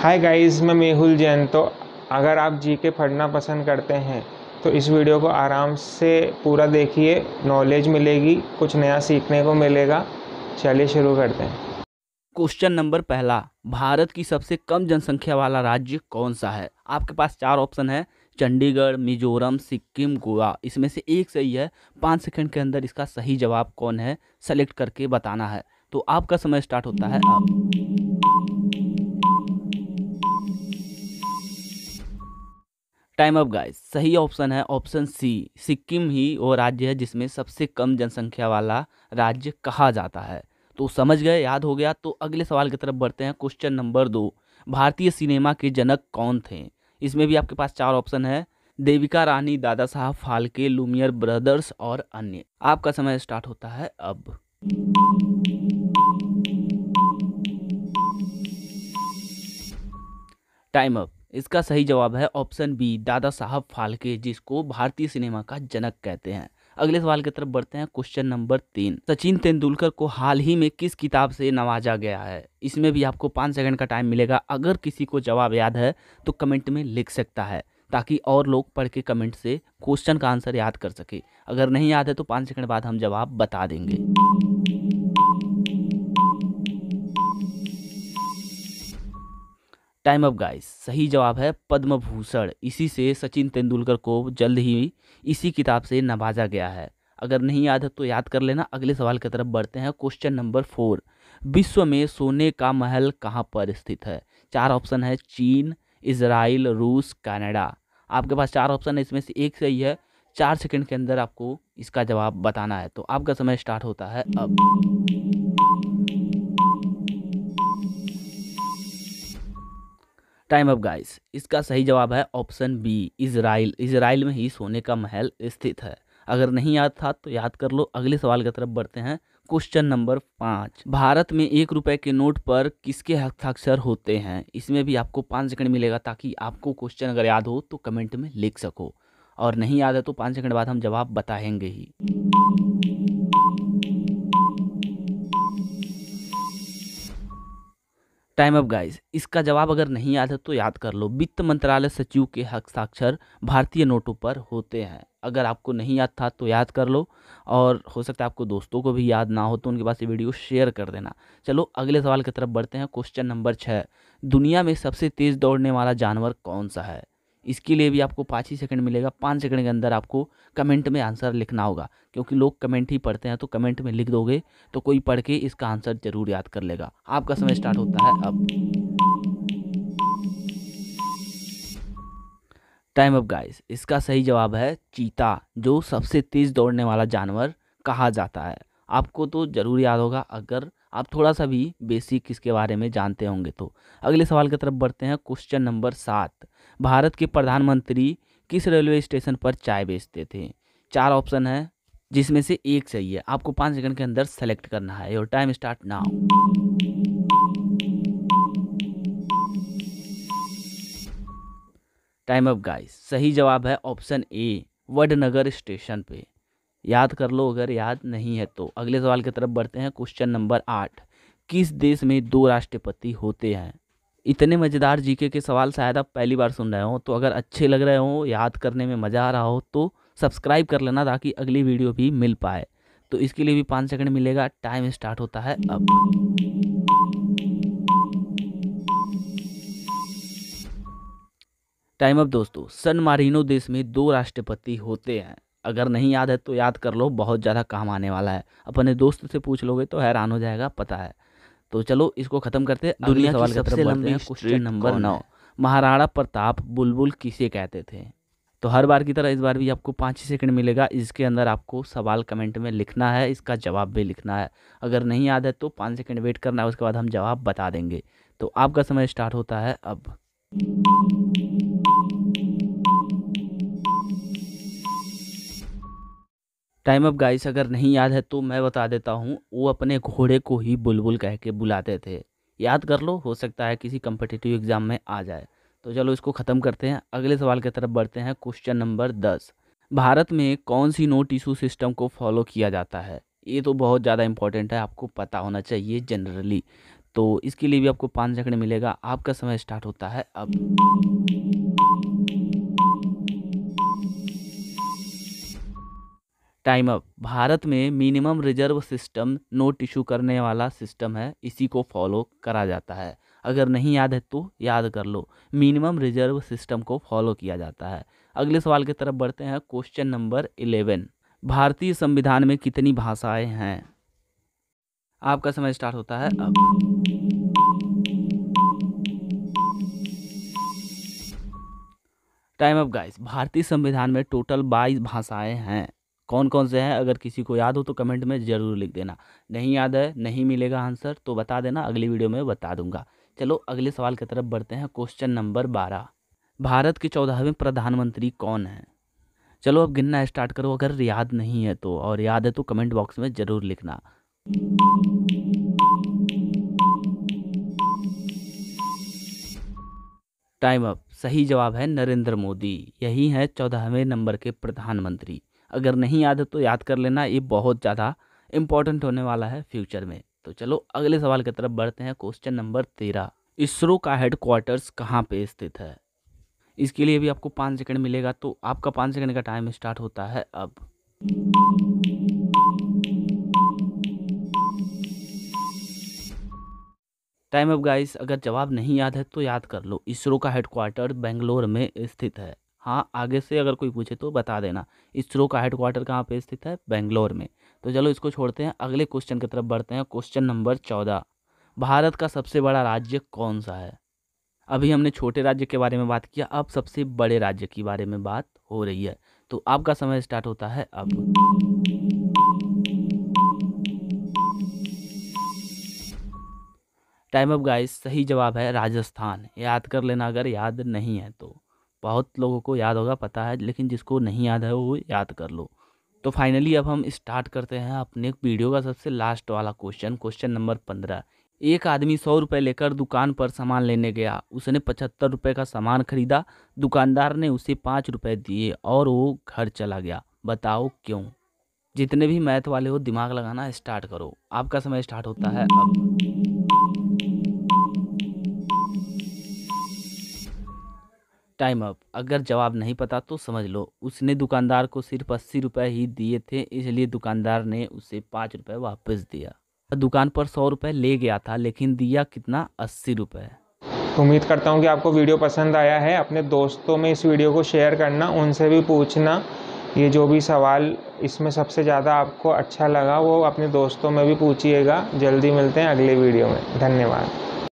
hi guys मैं मेहुल जैन तो अगर आप जी के पढ़ना पसंद करते हैं तो इस वीडियो को आराम से पूरा देखिए नॉलेज मिलेगी कुछ नया सीखने को मिलेगा चलिए शुरू करते हैं क्वेश्चन नंबर पहला भारत की सबसे कम जनसंख्या वाला राज्य कौन सा है आपके पास चार ऑप्शन है चंडीगढ़ मिजोरम सिक्किम गोवा इसमें से एक सही है पाँच सेकंड के अंदर इसका सही जवाब कौन है सेलेक्ट करके बताना है तो आपका समय स्टार्ट होता है अब टाइम अप गाइस सही ऑप्शन है ऑप्शन सी सिक्किम ही वो राज्य है जिसमें सबसे कम जनसंख्या वाला राज्य कहा जाता है तो समझ गए याद हो गया तो अगले सवाल की तरफ बढ़ते हैं क्वेश्चन नंबर दो भारतीय सिनेमा के जनक कौन थे इसमें भी आपके पास चार ऑप्शन है देविका रानी दादा साहब फालके लुमियर ब्रदर्स और अन्य आपका समय स्टार्ट होता है अब टाइम अप इसका सही जवाब है ऑप्शन बी दादा साहब फाल्के जिसको भारतीय सिनेमा का जनक कहते हैं अगले सवाल की तरफ बढ़ते हैं क्वेश्चन नंबर तीन सचिन तेंदुलकर को हाल ही में किस किताब से नवाजा गया है इसमें भी आपको पाँच सेकंड का टाइम मिलेगा अगर किसी को जवाब याद है तो कमेंट में लिख सकता है ताकि और लोग पढ़ के कमेंट से क्वेश्चन का आंसर याद कर सके अगर नहीं याद है तो पाँच सेकंड बाद हम जवाब बता देंगे टाइम अप गाइस सही जवाब है पद्म भूषण इसी से सचिन तेंदुलकर को जल्द ही इसी किताब से नवाजा गया है अगर नहीं याद है तो याद कर लेना अगले सवाल की तरफ बढ़ते हैं क्वेश्चन नंबर फोर विश्व में सोने का महल कहाँ पर स्थित है चार ऑप्शन है चीन इसराइल रूस कनाडा आपके पास चार ऑप्शन है इसमें से एक सही है चार सेकंड के अंदर आपको इसका जवाब बताना है तो आपका समय स्टार्ट होता है अब टाइम अप गाइस इसका सही जवाब है ऑप्शन बी इसराइल इसराइल में ही सोने का महल स्थित है अगर नहीं याद था तो याद कर लो अगले सवाल की तरफ बढ़ते हैं क्वेश्चन नंबर पाँच भारत में एक रुपए के नोट पर किसके हस्ताक्षर होते हैं इसमें भी आपको पाँच सेकंड मिलेगा ताकि आपको क्वेश्चन अगर याद हो तो कमेंट में लिख सको और नहीं याद है तो पाँच सेकंड बाद हम जवाब बताएंगे ही टाइम अप गाइस इसका जवाब अगर नहीं याद है तो याद कर लो वित्त मंत्रालय सचिव के हस्ताक्षर भारतीय नोटों पर होते हैं अगर आपको नहीं याद था तो याद कर लो और हो सकता है आपको दोस्तों को भी याद ना हो तो उनके पास ये वीडियो शेयर कर देना चलो अगले सवाल की तरफ बढ़ते हैं क्वेश्चन नंबर छः दुनिया में सबसे तेज़ दौड़ने वाला जानवर कौन सा है इसके लिए भी आपको पाँच ही सेकंड मिलेगा पाँच सेकंड के अंदर आपको कमेंट में आंसर लिखना होगा क्योंकि लोग कमेंट ही पढ़ते हैं तो कमेंट में लिख दोगे तो कोई पढ़ के इसका आंसर जरूर याद कर लेगा आपका समय स्टार्ट होता है अब टाइम अप गाइस इसका सही जवाब है चीता जो सबसे तेज़ दौड़ने वाला जानवर कहा जाता है आपको तो ज़रूर याद होगा अगर आप थोड़ा सा भी बेसिक इसके बारे में जानते होंगे तो अगले सवाल की तरफ बढ़ते हैं क्वेश्चन नंबर सात भारत के प्रधानमंत्री किस रेलवे स्टेशन पर चाय बेचते थे चार ऑप्शन है जिसमें से एक सही है आपको पाँच सेकंड के अंदर सेलेक्ट करना है your time start now time up guys सही जवाब है ऑप्शन ए वडनगर स्टेशन पे याद कर लो अगर याद नहीं है तो अगले सवाल की तरफ बढ़ते हैं क्वेश्चन नंबर आठ किस देश में दो राष्ट्रपति होते हैं इतने मज़ेदार जीके के सवाल शायद आप पहली बार सुन रहे हो तो अगर अच्छे लग रहे हो याद करने में मज़ा आ रहा हो तो सब्सक्राइब कर लेना ताकि अगली वीडियो भी मिल पाए तो इसके लिए भी पाँच सेकंड मिलेगा टाइम स्टार्ट होता है अब टाइम अब दोस्तों सन मारिनो देश में दो राष्ट्रपति होते हैं अगर नहीं याद है तो याद कर लो बहुत ज़्यादा काम आने वाला है अपने दोस्त से पूछ लोगे तो हैरान हो जाएगा पता है तो चलो इसको ख़त्म करते दुनिया सवाल सबसे लंबी क्वेश्चन नंबर नौ महाराणा प्रताप बुलबुल किसे कहते थे तो हर बार की तरह इस बार भी आपको पाँच ही सेकंड मिलेगा इसके अंदर आपको सवाल कमेंट में लिखना है इसका जवाब भी लिखना है अगर नहीं याद है तो पाँच सेकंड वेट करना है उसके बाद हम जवाब बता देंगे तो आपका समय स्टार्ट होता है अब टाइम ऑफ गाइस अगर नहीं याद है तो मैं बता देता हूँ वो अपने घोड़े को ही बुलबुल कह के बुलाते थे याद कर लो हो सकता है किसी कम्पिटिटिव एग्ज़ाम में आ जाए तो चलो इसको ख़त्म करते हैं अगले सवाल की तरफ बढ़ते हैं क्वेश्चन नंबर दस भारत में कौन सी नोट इशू सिस्टम को फॉलो किया जाता है ये तो बहुत ज़्यादा इंपॉर्टेंट है आपको पता होना चाहिए जनरली तो इसके लिए भी आपको पाँच सेकंड मिलेगा आपका समय स्टार्ट होता है अब टाइम अप भारत में minimum reserve system note issue करने वाला सिस्टम है इसी को फॉलो करा जाता है अगर नहीं याद है तो याद कर लो मिनिमम रिजर्व सिस्टम को फॉलो किया जाता है अगले सवाल की तरफ बढ़ते हैं क्वेश्चन नंबर इलेवन भारतीय संविधान में कितनी भाषाएं हैं आपका समय स्टार्ट होता है अब टाइम ऑफ गाइस भारतीय संविधान में टोटल बाईस भाषाएं हैं कौन कौन से हैं अगर किसी को याद हो तो कमेंट में ज़रूर लिख देना नहीं याद है नहीं मिलेगा आंसर तो बता देना अगली वीडियो में बता दूंगा चलो अगले सवाल की तरफ बढ़ते हैं क्वेश्चन नंबर बारह भारत के चौदहवें प्रधानमंत्री कौन हैं चलो अब गिनना स्टार्ट करो अगर याद नहीं है तो और याद है तो कमेंट बॉक्स में ज़रूर लिखना टाइम अप सही जवाब है नरेंद्र मोदी यही है चौदहवें नंबर के प्रधानमंत्री अगर नहीं याद है तो याद कर लेना ये बहुत ज़्यादा इम्पॉर्टेंट होने वाला है फ्यूचर में तो चलो अगले सवाल की तरफ बढ़ते हैं क्वेश्चन नंबर तेरह इसरो का हेडक्वार्टर्स कहाँ पे स्थित है इसके लिए भी आपको पाँच सेकंड मिलेगा तो आपका पाँच सेकंड का टाइम स्टार्ट होता है अब टाइम अप गाइस अगर जवाब नहीं याद है तो याद कर लो इसरो का हेडक्वार्टर बेंगलोर में स्थित है हाँ आगे से अगर कोई पूछे तो बता देना इसरो का हेडक्वार्टर कहाँ पे स्थित है बेंगलोर में तो चलो इसको छोड़ते हैं अगले क्वेश्चन की तरफ बढ़ते हैं क्वेश्चन नंबर चौदह भारत का सबसे बड़ा राज्य कौन सा है अभी हमने छोटे राज्य के बारे में बात किया अब सबसे बड़े राज्य के बारे में बात हो रही है तो आपका समय स्टार्ट होता है अब टाइम अप गाइस सही जवाब है राजस्थान याद कर लेना अगर याद नहीं है तो बहुत लोगों को याद होगा पता है लेकिन जिसको नहीं याद है वो याद कर लो तो फाइनली अब हम स्टार्ट करते हैं अपने वीडियो का सबसे लास्ट वाला क्वेश्चन क्वेश्चन नंबर पंद्रह एक आदमी सौ रुपये लेकर दुकान पर सामान लेने गया उसने पचहत्तर रुपये का सामान खरीदा दुकानदार ने उसे पाँच रुपये दिए और वो घर चला गया बताओ क्यों जितने भी मैथ वाले हो दिमाग लगाना स्टार्ट करो आपका समय स्टार्ट होता है अब टाइम अप अगर जवाब नहीं पता तो समझ लो उसने दुकानदार को सिर्फ अस्सी रुपये ही दिए थे इसलिए दुकानदार ने उसे पाँच रुपये वापस दिया दुकान पर सौ रुपये ले गया था लेकिन दिया कितना अस्सी रुपये उम्मीद करता हूँ कि आपको वीडियो पसंद आया है अपने दोस्तों में इस वीडियो को शेयर करना उनसे भी पूछना ये जो भी सवाल इसमें सबसे ज़्यादा आपको अच्छा लगा वो अपने दोस्तों में भी पूछिएगा जल्दी मिलते हैं अगले वीडियो में धन्यवाद